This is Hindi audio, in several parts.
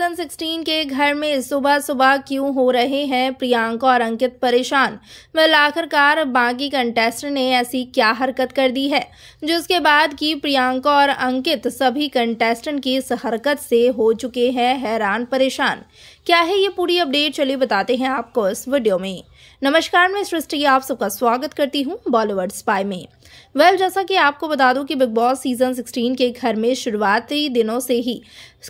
सीजन 16 के घर में सुबह सुबह क्यों हो रहे हैं प्रियंका और अंकित परेशान वह आखिरकार बाकी कंटेस्टेंट ने ऐसी क्या हरकत कर दी है जिसके बाद कि प्रियंका और अंकित सभी कंटेस्टेंट की इस हरकत से हो चुके हैं हैरान परेशान क्या है ये पूरी अपडेट चलिए बताते हैं आपको इस वीडियो में नमस्कार मैं सृष्टि आप सबका स्वागत करती हूँ बॉलीवुड स्पाई में वेल well, जैसा कि आपको बता दूं कि बिग बॉस सीजन 16 के घर में शुरुआती दिनों से ही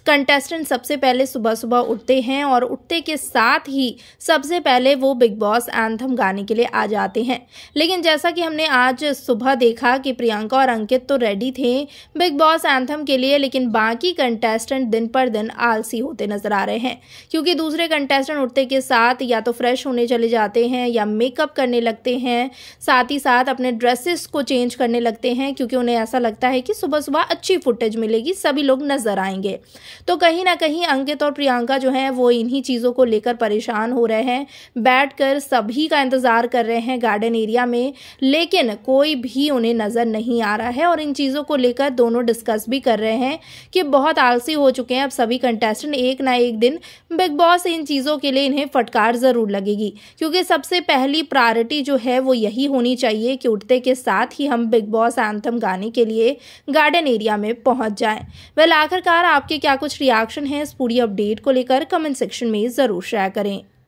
कंटेस्टेंट सबसे पहले पहले सुबह सुबह उठते हैं और उठते के साथ ही सबसे पहले वो बिग बॉस एंथम गाने के लिए आ जाते हैं लेकिन जैसा कि हमने आज सुबह देखा कि प्रियंका और अंकित तो रेडी थे बिग बॉस एंथम के लिए लेकिन बाकी कंटेस्टेंट दिन पर दिन आलसी होते नजर आ रहे हैं क्योंकि दूसरे कंटेस्टेंट उठते के साथ या तो फ्रेश होने चले जाते हैं या मेकअप करने लगते हैं साथ ही साथ अपने ड्रेसेस को चेंज करने लगते हैं क्योंकि उन्हें ऐसा लगता है कि सुबह सुबह अच्छी फुटेज मिलेगी सभी लोग नजर आएंगे तो कहीं ना कहीं अंकित और प्रियंका जो हैं वो इन्हीं चीज़ों को लेकर परेशान हो रहे हैं बैठकर सभी का इंतज़ार कर रहे हैं गार्डन एरिया में लेकिन कोई भी उन्हें नज़र नहीं आ रहा है और इन चीज़ों को लेकर दोनों डिस्कस भी कर रहे हैं कि बहुत आलसी हो चुके हैं अब सभी कंटेस्टेंट एक ना एक दिन बिग बॉस इन चीज़ों के लिए इन्हें फटकार ज़रूर लगेगी क्योंकि सबसे पहली प्रायोरिटी जो है वो यही होनी चाहिए कि उठते के साथ ही हम बिग बॉस एंथम गाने के लिए गार्डन एरिया में पहुंच जाएं वेल आखिरकार आपके क्या कुछ रिएक्शन हैं इस पूरी जुड़ी अपडेट को लेकर कमेंट सेक्शन में ज़रूर शेयर करें